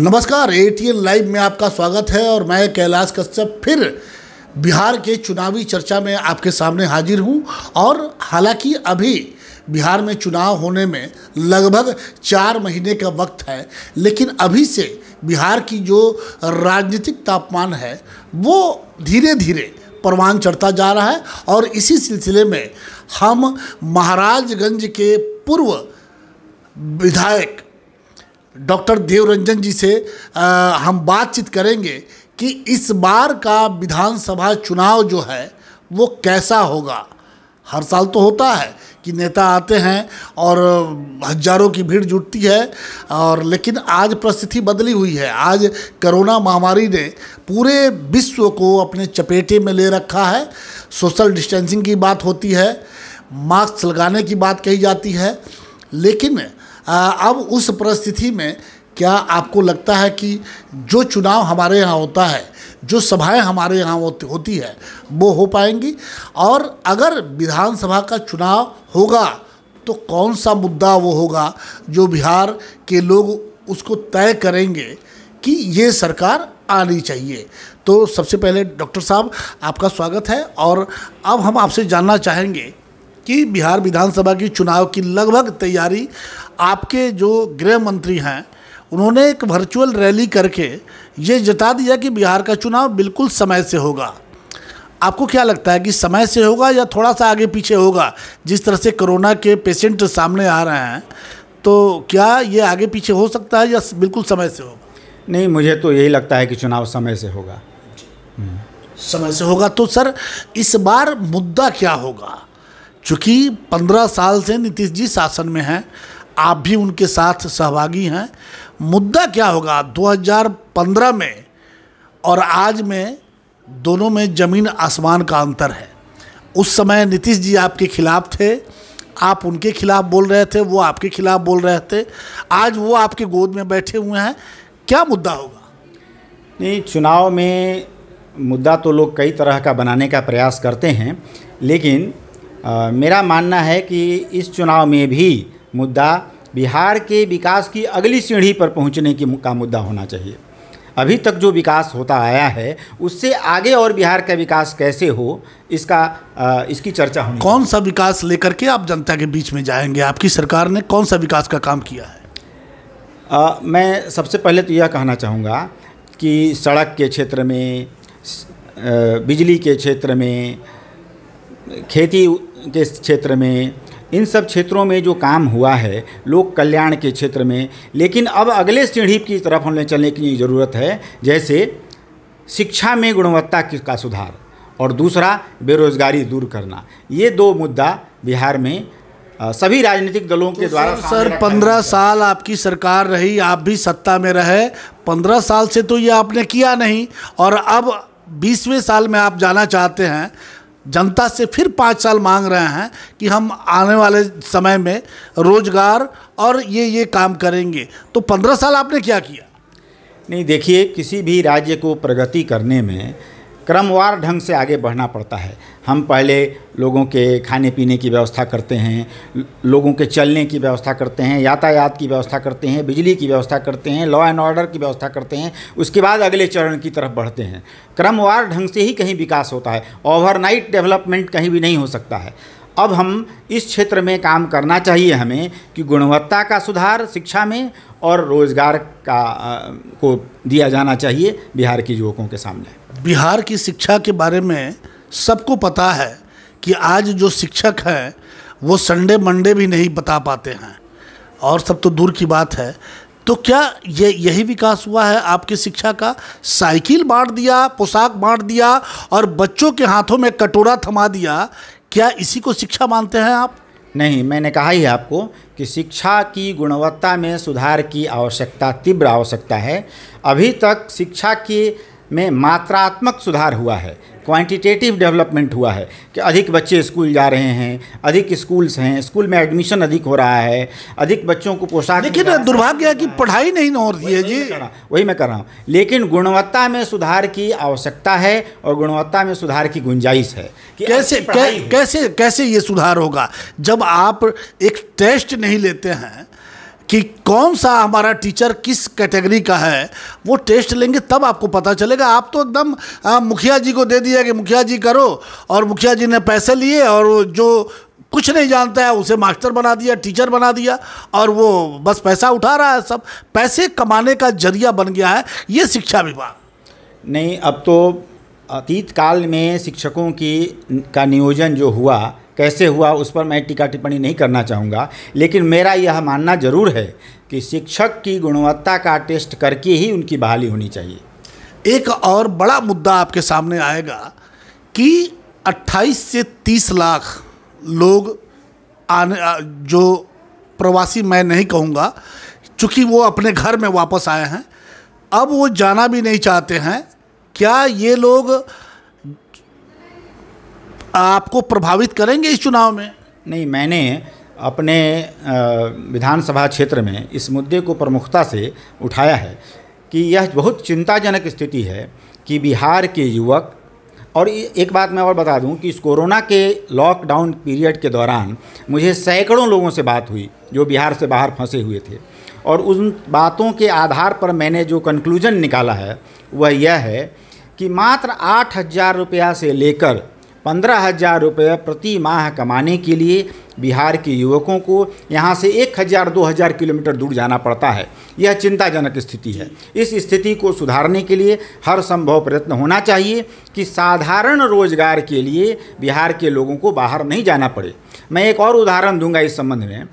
नमस्कार ATN live में आपका स्वागत है और मैं कैलाश कश्यप फिर बिहार के चुनावी चर्चा में आपके सामने हाजिर हूं और हालांकि अभी बिहार में चुनाव होने में लगभग चार महीने का वक्त है लेकिन अभी से बिहार की जो राजनीतिक तापमान है वो धीरे धीरे परवान चढ़ता जा रहा है और इसी सिलसिले में हम महाराजगंज के पूर्व विधायक डॉक्टर देवरंजन जी से आ, हम बातचीत करेंगे कि इस बार का विधानसभा चुनाव जो है वो कैसा होगा हर साल तो होता है कि नेता आते हैं और हजारों की भीड़ जुटती है और लेकिन आज परिस्थिति बदली हुई है आज कोरोना महामारी ने पूरे विश्व को अपने चपेटे में ले रखा है सोशल डिस्टेंसिंग की बात होती है मास्क लगाने की बात कही जाती है लेकिन अब उस परिस्थिति में क्या आपको लगता है कि जो चुनाव हमारे यहाँ होता है जो सभाएं हमारे यहाँ होती है वो हो पाएंगी और अगर विधानसभा का चुनाव होगा तो कौन सा मुद्दा वो होगा जो बिहार के लोग उसको तय करेंगे कि ये सरकार आनी चाहिए तो सबसे पहले डॉक्टर साहब आपका स्वागत है और अब हम आपसे जानना चाहेंगे कि बिहार विधानसभा की चुनाव की लगभग तैयारी आपके जो गृह मंत्री हैं उन्होंने एक वर्चुअल रैली करके ये जता दिया कि बिहार का चुनाव बिल्कुल समय से होगा आपको क्या लगता है कि समय से होगा या थोड़ा सा आगे पीछे होगा जिस तरह से कोरोना के पेशेंट सामने आ रहे हैं तो क्या ये आगे पीछे हो सकता है या बिल्कुल समय से होगा नहीं मुझे तो यही लगता है कि चुनाव समय से होगा समय से होगा तो सर इस बार मुद्दा क्या होगा चूँकि पंद्रह साल से नीतीश जी शासन में हैं आप भी उनके साथ सहभागी हैं मुद्दा क्या होगा 2015 में और आज में दोनों में ज़मीन आसमान का अंतर है उस समय नीतीश जी आपके खिलाफ थे आप उनके खिलाफ बोल रहे थे वो आपके खिलाफ बोल रहे थे आज वो आपके गोद में बैठे हुए हैं क्या मुद्दा होगा नहीं चुनाव में मुद्दा तो लोग कई तरह का बनाने का प्रयास करते हैं लेकिन आ, मेरा मानना है कि इस चुनाव में भी मुद्दा बिहार के विकास की अगली सीढ़ी पर पहुंचने की का मुद्दा होना चाहिए अभी तक जो विकास होता आया है उससे आगे और बिहार का विकास कैसे हो इसका आ, इसकी चर्चा होनी कौन सा विकास लेकर के आप जनता के बीच में जाएंगे आपकी सरकार ने कौन सा विकास का काम किया है आ, मैं सबसे पहले तो यह कहना चाहूँगा कि सड़क के क्षेत्र में बिजली के क्षेत्र में खेती के क्षेत्र में इन सब क्षेत्रों में जो काम हुआ है लोक कल्याण के क्षेत्र में लेकिन अब अगले सीढ़ी की तरफ हमें चलने की ज़रूरत है जैसे शिक्षा में गुणवत्ता का सुधार और दूसरा बेरोजगारी दूर करना ये दो मुद्दा बिहार में सभी राजनीतिक दलों के तो द्वारा सर पंद्रह साल आपकी सरकार रही आप भी सत्ता में रहे पंद्रह साल से तो ये आपने किया नहीं और अब बीसवें साल में आप जाना चाहते हैं जनता से फिर पाँच साल मांग रहे हैं कि हम आने वाले समय में रोजगार और ये ये काम करेंगे तो पंद्रह साल आपने क्या किया नहीं देखिए किसी भी राज्य को प्रगति करने में क्रमवार ढंग से आगे बढ़ना पड़ता है हम पहले लोगों के खाने पीने की व्यवस्था करते हैं लोगों के चलने की व्यवस्था करते हैं यातायात की व्यवस्था करते हैं बिजली की व्यवस्था करते हैं लॉ एंड ऑर्डर की व्यवस्था करते हैं उसके बाद अगले चरण की तरफ बढ़ते हैं क्रमवार ढंग से ही कहीं विकास होता है ओवरनाइट डेवलपमेंट कहीं भी नहीं हो सकता है अब हम इस क्षेत्र में काम करना चाहिए हमें कि गुणवत्ता का सुधार शिक्षा में और रोजगार का को दिया जाना चाहिए बिहार के युवकों के सामने बिहार की शिक्षा के बारे में सबको पता है कि आज जो शिक्षक हैं वो संडे मंडे भी नहीं बता पाते हैं और सब तो दूर की बात है तो क्या ये यही विकास हुआ है आपकी शिक्षा का साइकिल बांट दिया पोशाक बांट दिया और बच्चों के हाथों में कटोरा थमा दिया क्या इसी को शिक्षा मानते हैं आप नहीं मैंने कहा ही आपको कि शिक्षा की गुणवत्ता में सुधार की आवश्यकता तीव्र आवश्यकता है अभी तक शिक्षा की में मात्रात्मक सुधार हुआ है क्वांटिटेटिव डेवलपमेंट हुआ है कि अधिक बच्चे स्कूल जा रहे हैं अधिक स्कूल्स हैं स्कूल में एडमिशन अधिक हो रहा है अधिक बच्चों को पोषाक लेकिन दुर्भाग्य है कि पढ़ाई नहीं हो रही है जी वही मैं कर रहा हूँ लेकिन गुणवत्ता में सुधार की आवश्यकता है और गुणवत्ता में सुधार की गुंजाइश है कि कैसे कैसे कैसे ये सुधार होगा जब आप एक टेस्ट नहीं लेते हैं कि कौन सा हमारा टीचर किस कैटेगरी का है वो टेस्ट लेंगे तब आपको पता चलेगा आप तो एकदम मुखिया जी को दे दिया कि मुखिया जी करो और मुखिया जी ने पैसे लिए और जो कुछ नहीं जानता है उसे मास्टर बना दिया टीचर बना दिया और वो बस पैसा उठा रहा है सब पैसे कमाने का जरिया बन गया है ये शिक्षा विभाग नहीं अब तो अतीत काल में शिक्षकों की का नियोजन जो हुआ कैसे हुआ उस पर मैं टीका टिप्पणी नहीं करना चाहूँगा लेकिन मेरा यह मानना जरूर है कि शिक्षक की गुणवत्ता का टेस्ट करके ही उनकी बहाली होनी चाहिए एक और बड़ा मुद्दा आपके सामने आएगा कि 28 से 30 लाख लोग आने जो प्रवासी मैं नहीं कहूँगा चूँकि वो अपने घर में वापस आए हैं अब वो जाना भी नहीं चाहते हैं क्या ये लोग आपको प्रभावित करेंगे इस चुनाव में नहीं मैंने अपने विधानसभा क्षेत्र में इस मुद्दे को प्रमुखता से उठाया है कि यह बहुत चिंताजनक स्थिति है कि बिहार के युवक और एक बात मैं और बता दूं कि इस कोरोना के लॉकडाउन पीरियड के दौरान मुझे सैकड़ों लोगों से बात हुई जो बिहार से बाहर फंसे हुए थे और उन बातों के आधार पर मैंने जो कंक्लूजन निकाला है वह यह है कि मात्र आठ हज़ार रुपया से लेकर पंद्रह हज़ार रुपये प्रति माह कमाने के लिए बिहार के युवकों को यहाँ से एक हज़ार दो हज़ार किलोमीटर दूर जाना पड़ता है यह चिंताजनक स्थिति है इस स्थिति को सुधारने के लिए हर संभव प्रयत्न होना चाहिए कि साधारण रोजगार के लिए बिहार के लोगों को बाहर नहीं जाना पड़े मैं एक और उदाहरण दूंगा इस संबंध में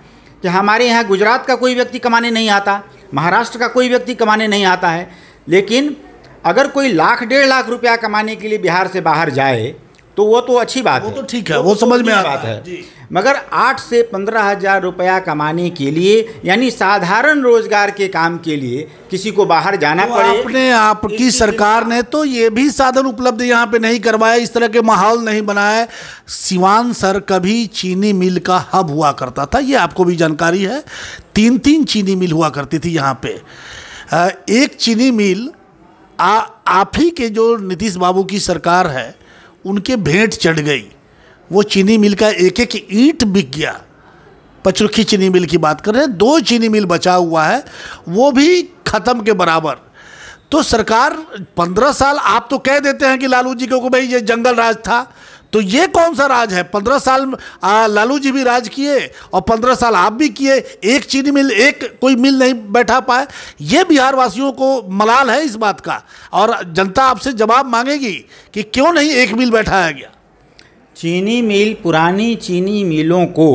कि हमारे यहाँ गुजरात का कोई व्यक्ति कमाने नहीं आता महाराष्ट्र का कोई व्यक्ति कमाने नहीं आता है लेकिन अगर कोई लाख डेढ़ लाख रुपया कमाने के लिए बिहार से बाहर जाए तो वो तो अच्छी बात वो है तो ठीक है वो, वो तो समझ में आ बात है मगर आठ से पंद्रह हज़ार रुपया कमाने के लिए यानी साधारण रोजगार के काम के लिए किसी को बाहर जाना तो पड़े अपने आपकी सरकार ने तो ये भी साधन उपलब्ध यहाँ पे नहीं करवाया इस तरह के माहौल नहीं बनाया सिवान सर कभी चीनी मिल का हब हुआ करता था ये आपको भी जानकारी है तीन तीन चीनी मिल हुआ करती थी यहाँ पे एक चीनी मिल आ आप ही के जो नीतीश बाबू की सरकार है उनके भेंट चढ़ गई वो चीनी मिल का एक एक ईंट बिक गया पचरुखी चीनी मिल की बात कर रहे हैं दो चीनी मिल बचा हुआ है वो भी ख़त्म के बराबर तो सरकार पंद्रह साल आप तो कह देते हैं कि लालू जी को भाई ये जंगल राज था तो ये कौन सा राज है पंद्रह साल आ, लालू जी भी राज किए और पंद्रह साल आप भी किए एक चीनी मिल एक कोई मिल नहीं बैठा पाए ये बिहार वासियों को मलाल है इस बात का और जनता आपसे जवाब मांगेगी कि क्यों नहीं एक मिल बैठाया गया चीनी मिल पुरानी चीनी मिलों को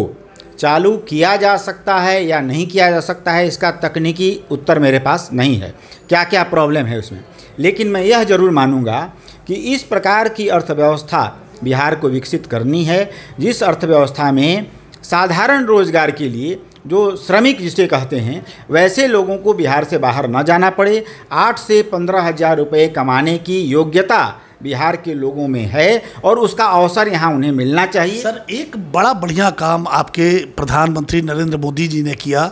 चालू किया जा सकता है या नहीं किया जा सकता है इसका तकनीकी उत्तर मेरे पास नहीं है क्या क्या प्रॉब्लम है उसमें लेकिन मैं यह ज़रूर मानूंगा कि इस प्रकार की अर्थव्यवस्था बिहार को विकसित करनी है जिस अर्थव्यवस्था में साधारण रोजगार के लिए जो श्रमिक जिसे कहते हैं वैसे लोगों को बिहार से बाहर न जाना पड़े आठ से पंद्रह हज़ार रुपये कमाने की योग्यता बिहार के लोगों में है और उसका अवसर यहाँ उन्हें मिलना चाहिए सर एक बड़ा बढ़िया काम आपके प्रधानमंत्री नरेंद्र मोदी जी ने किया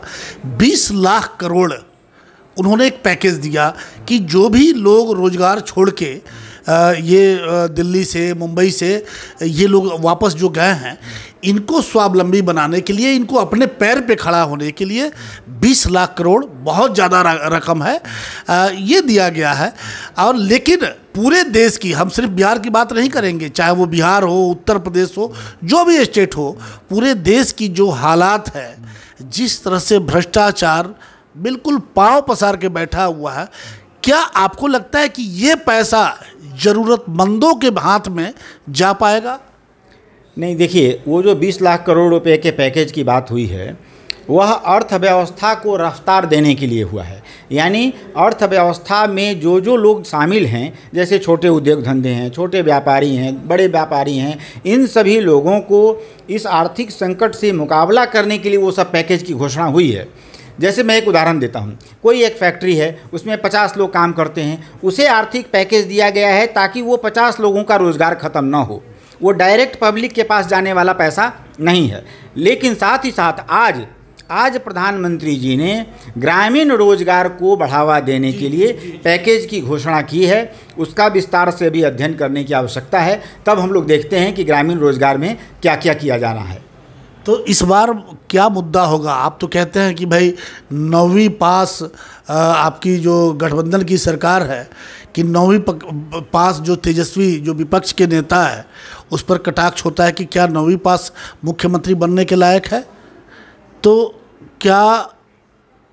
20 लाख करोड़ उन्होंने एक पैकेज दिया कि जो भी लोग रोजगार छोड़ के ये दिल्ली से मुंबई से ये लोग वापस जो गए हैं इनको स्वावलंबी बनाने के लिए इनको अपने पैर पे खड़ा होने के लिए 20 लाख करोड़ बहुत ज़्यादा रकम है ये दिया गया है और लेकिन पूरे देश की हम सिर्फ बिहार की बात नहीं करेंगे चाहे वो बिहार हो उत्तर प्रदेश हो जो भी स्टेट हो पूरे देश की जो हालात है जिस तरह से भ्रष्टाचार बिल्कुल पाँव पसार के बैठा हुआ है क्या आपको लगता है कि ये पैसा ज़रूरतमंदों के हाथ में जा पाएगा नहीं देखिए वो जो 20 लाख करोड़ रुपए के पैकेज की बात हुई है वह अर्थव्यवस्था को रफ्तार देने के लिए हुआ है यानी अर्थव्यवस्था में जो जो लोग शामिल हैं जैसे छोटे उद्योग धंधे हैं छोटे व्यापारी हैं बड़े व्यापारी हैं इन सभी लोगों को इस आर्थिक संकट से मुकाबला करने के लिए वो सब पैकेज की घोषणा हुई है जैसे मैं एक उदाहरण देता हूँ कोई एक फैक्ट्री है उसमें पचास लोग काम करते हैं उसे आर्थिक पैकेज दिया गया है ताकि वो पचास लोगों का रोज़गार ख़त्म ना हो वो डायरेक्ट पब्लिक के पास जाने वाला पैसा नहीं है लेकिन साथ ही साथ आज आज प्रधानमंत्री जी ने ग्रामीण रोजगार को बढ़ावा देने के लिए पैकेज की घोषणा की है उसका विस्तार से भी अध्ययन करने की आवश्यकता है तब हम लोग देखते हैं कि ग्रामीण रोजगार में क्या क्या किया जाना है तो इस बार क्या मुद्दा होगा आप तो कहते हैं कि भाई नौवीं पास आपकी जो गठबंधन की सरकार है कि नौवीं पास जो तेजस्वी जो विपक्ष के नेता है उस पर कटाक्ष होता है कि क्या नौवीं पास मुख्यमंत्री बनने के लायक है तो क्या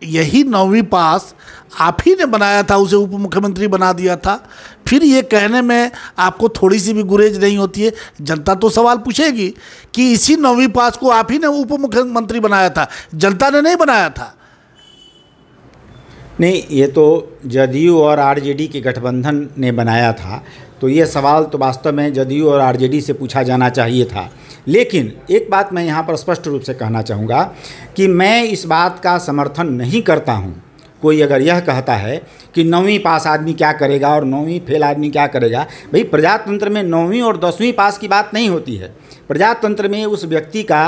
यही नौवीं पास आप ही ने बनाया था उसे उप मुख्यमंत्री बना दिया था फिर ये कहने में आपको थोड़ी सी भी गुरेज नहीं होती है जनता तो सवाल पूछेगी कि इसी नौवीं पास को आप ही ने उप मुख्यमंत्री बनाया था जनता ने नहीं बनाया था नहीं ये तो जदयू और आरजेडी के गठबंधन ने बनाया था तो ये सवाल तो वास्तव में जदयू और आरजेडी से पूछा जाना चाहिए था लेकिन एक बात मैं यहाँ पर स्पष्ट रूप से कहना चाहूँगा कि मैं इस बात का समर्थन नहीं करता हूँ कोई अगर यह कहता है कि नौवीं पास आदमी क्या करेगा और नौवीं फेल आदमी क्या करेगा भाई प्रजातंत्र में नौवीं और दसवीं पास की बात नहीं होती है प्रजातंत्र में उस व्यक्ति का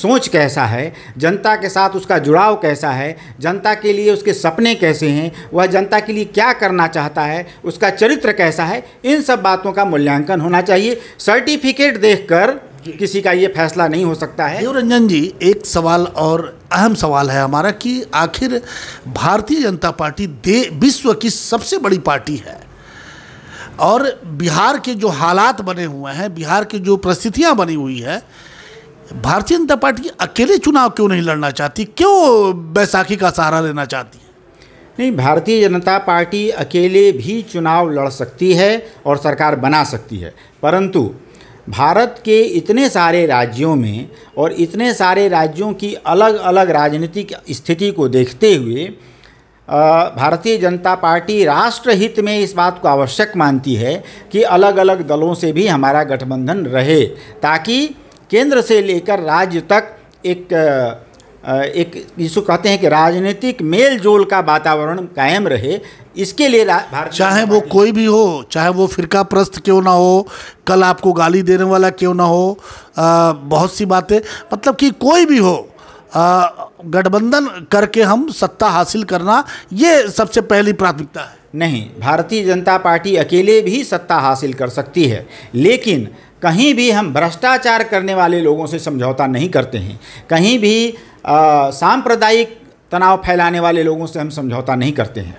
सोच कैसा है जनता के साथ उसका जुड़ाव कैसा है जनता के लिए उसके सपने कैसे हैं वह जनता के लिए क्या करना चाहता है उसका चरित्र कैसा है इन सब बातों का मूल्यांकन होना चाहिए सर्टिफिकेट देखकर किसी का ये फैसला नहीं हो सकता है रंजन जी एक सवाल और अहम सवाल है हमारा कि आखिर भारतीय जनता पार्टी दे विश्व की सबसे बड़ी पार्टी है और बिहार के जो हालात बने हुए हैं बिहार की जो परिस्थितियाँ बनी हुई है भारतीय जनता पार्टी अकेले चुनाव क्यों नहीं लड़ना चाहती क्यों बैसाखी का सहारा लेना चाहती है नहीं भारतीय जनता पार्टी अकेले भी चुनाव लड़ सकती है और सरकार बना सकती है परंतु भारत के इतने सारे राज्यों में और इतने सारे राज्यों की अलग अलग राजनीतिक स्थिति को देखते हुए भारतीय जनता पार्टी राष्ट्रहित में इस बात को आवश्यक मानती है कि अलग अलग दलों से भी हमारा गठबंधन रहे ताकि केंद्र से लेकर राज्य तक एक एक जिसको कहते हैं कि राजनीतिक मेल जोल का वातावरण कायम रहे इसके लिए भारत चाहे वो कोई भी हो चाहे वो फिरका प्रस्त क्यों ना हो कल आपको गाली देने वाला क्यों ना हो आ, बहुत सी बातें मतलब कि कोई भी हो गठबंधन करके हम सत्ता हासिल करना ये सबसे पहली प्राथमिकता है नहीं भारतीय जनता पार्टी अकेले भी सत्ता हासिल कर सकती है लेकिन कहीं भी हम भ्रष्टाचार करने वाले लोगों से समझौता नहीं करते हैं कहीं भी सांप्रदायिक तनाव फैलाने वाले लोगों से हम समझौता नहीं करते हैं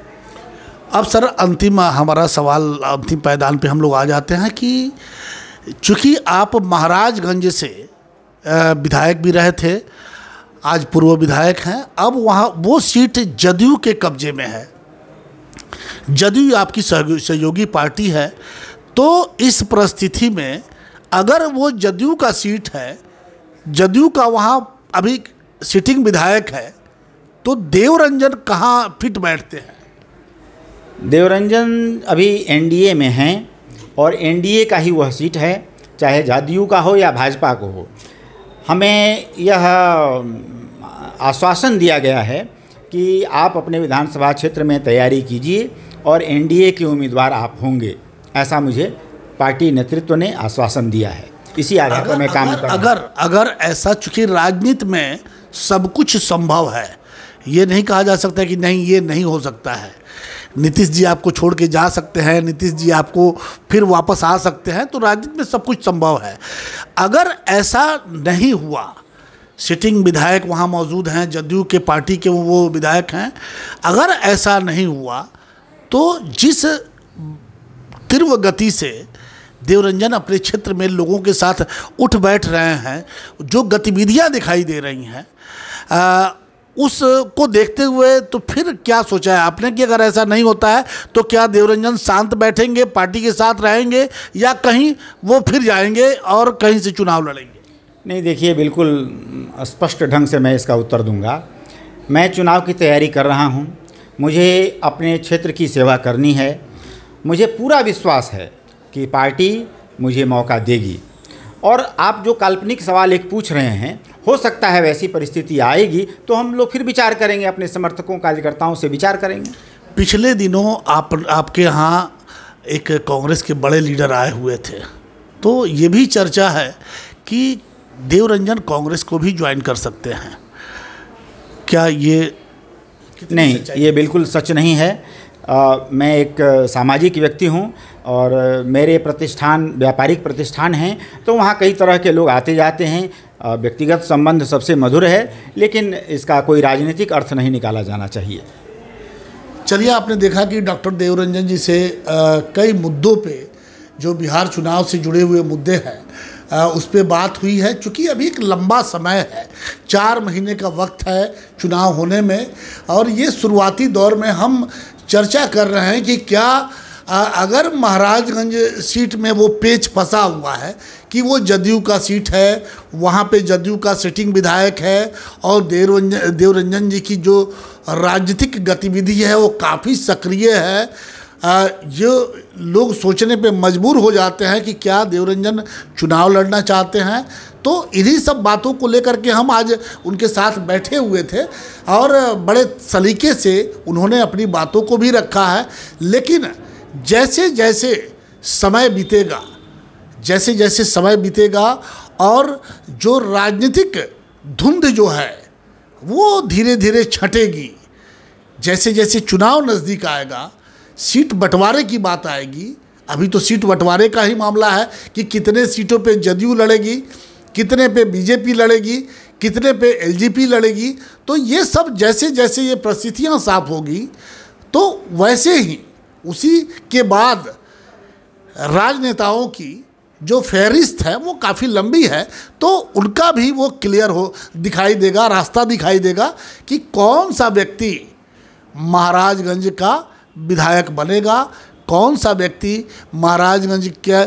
अब सर अंतिम हमारा सवाल अंतिम पैदान पे हम लोग आ जाते हैं कि चूँकि आप महाराजगंज से विधायक भी रहे थे आज पूर्व विधायक हैं अब वहाँ वो सीट जदयू के कब्जे में है जदयू आपकी सहयोगी पार्टी है तो इस परिस्थिति में अगर वो जदयू का सीट है जदयू का वहाँ अभी सिटिंग विधायक है तो देवरंजन कहाँ फिट बैठते हैं देवरंजन अभी एनडीए में हैं और एनडीए का ही वह सीट है चाहे जदयू का हो या भाजपा को हो हमें यह आश्वासन दिया गया है कि आप अपने विधानसभा क्षेत्र में तैयारी कीजिए और एनडीए के उम्मीदवार आप होंगे ऐसा मुझे पार्टी नेतृत्व ने आश्वासन दिया है इसी आधार पर मैं काम अगर, कर अगर अगर ऐसा चूंकि राजनीति में सब कुछ संभव है ये नहीं कहा जा सकता कि नहीं ये नहीं हो सकता है नीतीश जी आपको छोड़ के जा सकते हैं नीतीश जी आपको फिर वापस आ सकते हैं तो राजनीति में सब कुछ संभव है अगर ऐसा नहीं हुआ सिटिंग विधायक वहाँ मौजूद हैं जदयू के पार्टी के वो विधायक हैं अगर ऐसा नहीं हुआ तो जिस तीव्र गति से देवरंजन अपने क्षेत्र में लोगों के साथ उठ बैठ रहे हैं जो गतिविधियां दिखाई दे रही हैं उसको देखते हुए तो फिर क्या सोचा है आपने कि अगर ऐसा नहीं होता है तो क्या देवरंजन शांत बैठेंगे पार्टी के साथ रहेंगे या कहीं वो फिर जाएंगे और कहीं से चुनाव लड़ेंगे नहीं देखिए बिल्कुल स्पष्ट ढंग से मैं इसका उत्तर दूंगा मैं चुनाव की तैयारी कर रहा हूं मुझे अपने क्षेत्र की सेवा करनी है मुझे पूरा विश्वास है कि पार्टी मुझे मौका देगी और आप जो काल्पनिक सवाल एक पूछ रहे हैं हो सकता है वैसी परिस्थिति आएगी तो हम लोग फिर विचार करेंगे अपने समर्थकों कार्यकर्ताओं से विचार करेंगे पिछले दिनों आप आपके यहाँ एक कांग्रेस के बड़े लीडर आए हुए थे तो ये भी चर्चा है कि देवरंजन कांग्रेस को भी ज्वाइन कर सकते हैं क्या ये नहीं ये बिल्कुल सच नहीं है मैं एक सामाजिक व्यक्ति हूँ और मेरे प्रतिष्ठान व्यापारिक प्रतिष्ठान हैं तो वहाँ कई तरह के लोग आते जाते हैं व्यक्तिगत संबंध सबसे मधुर है लेकिन इसका कोई राजनीतिक अर्थ नहीं निकाला जाना चाहिए चलिए आपने देखा कि डॉक्टर देवरंजन जी से आ, कई मुद्दों पे जो बिहार चुनाव से जुड़े हुए मुद्दे हैं उस पर बात हुई है चूँकि अभी एक लंबा समय है चार महीने का वक्त है चुनाव होने में और ये शुरुआती दौर में हम चर्चा कर रहे हैं कि क्या अगर महाराजगंज सीट में वो पेच फंसा हुआ है कि वो जदयू का सीट है वहाँ पे जदयू का सिटिंग विधायक है और देवरंजन देवरंजन जी की जो राजनीतिक गतिविधि है वो काफ़ी सक्रिय है जो लोग सोचने पे मजबूर हो जाते हैं कि क्या देवरंजन चुनाव लड़ना चाहते हैं तो इन्हीं सब बातों को लेकर के हम आज उनके साथ बैठे हुए थे और बड़े सलीके से उन्होंने अपनी बातों को भी रखा है लेकिन जैसे जैसे समय बीतेगा जैसे जैसे समय बीतेगा और जो राजनीतिक धुंध जो है वो धीरे धीरे छटेगी जैसे जैसे चुनाव नज़दीक आएगा सीट बंटवारे की बात आएगी अभी तो सीट बंटवारे का ही मामला है कि कितने सीटों पे जदयू लड़ेगी कितने पे बीजेपी लड़ेगी कितने पे एलजीपी लड़ेगी तो ये सब जैसे जैसे ये परिस्थितियाँ साफ होगी तो वैसे ही उसी के बाद राजनेताओं की जो फहरिस्त है वो काफ़ी लंबी है तो उनका भी वो क्लियर हो दिखाई देगा रास्ता दिखाई देगा कि कौन सा व्यक्ति महाराजगंज का विधायक बनेगा कौन सा व्यक्ति महाराजगंज के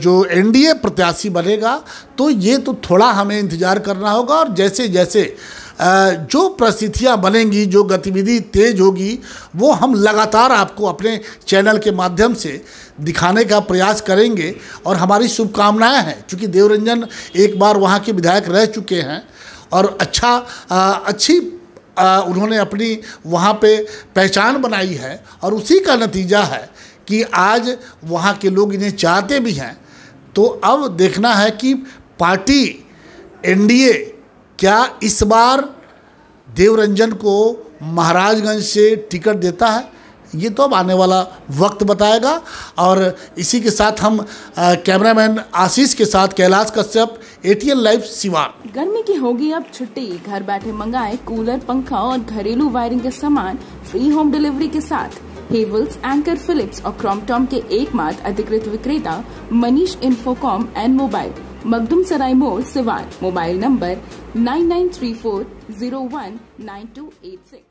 जो एनडीए प्रत्याशी बनेगा तो ये तो थोड़ा हमें इंतज़ार करना होगा और जैसे जैसे जो परिस्थितियाँ बनेंगी जो गतिविधि तेज होगी वो हम लगातार आपको अपने चैनल के माध्यम से दिखाने का प्रयास करेंगे और हमारी शुभकामनाएं हैं क्योंकि देवरंजन एक बार वहाँ के विधायक रह चुके हैं और अच्छा अच्छी आ, उन्होंने अपनी वहाँ पे पहचान बनाई है और उसी का नतीजा है कि आज वहाँ के लोग इन्हें चाहते भी हैं तो अब देखना है कि पार्टी एनडीए क्या इस बार देवरंजन को महाराजगंज से टिकट देता है ये तो अब आने वाला वक्त बताएगा और इसी के साथ हम कैमरामैन आशीष के साथ कैलाश कश्यप एटीएल लाइव सिवान गर्मी की होगी अब छुट्टी घर बैठे मंगाए कूलर पंखा और घरेलू वायरिंग के सामान फ्री होम डिलीवरी के साथ हेवल्स एंकर फिलिप्स और क्रॉमटॉम के एकमात्र अधिकृत विक्रेता Manish Infocom and mobile Makhdum Sarai मोड़ Siwan mobile number nine nine three four zero one nine two eight six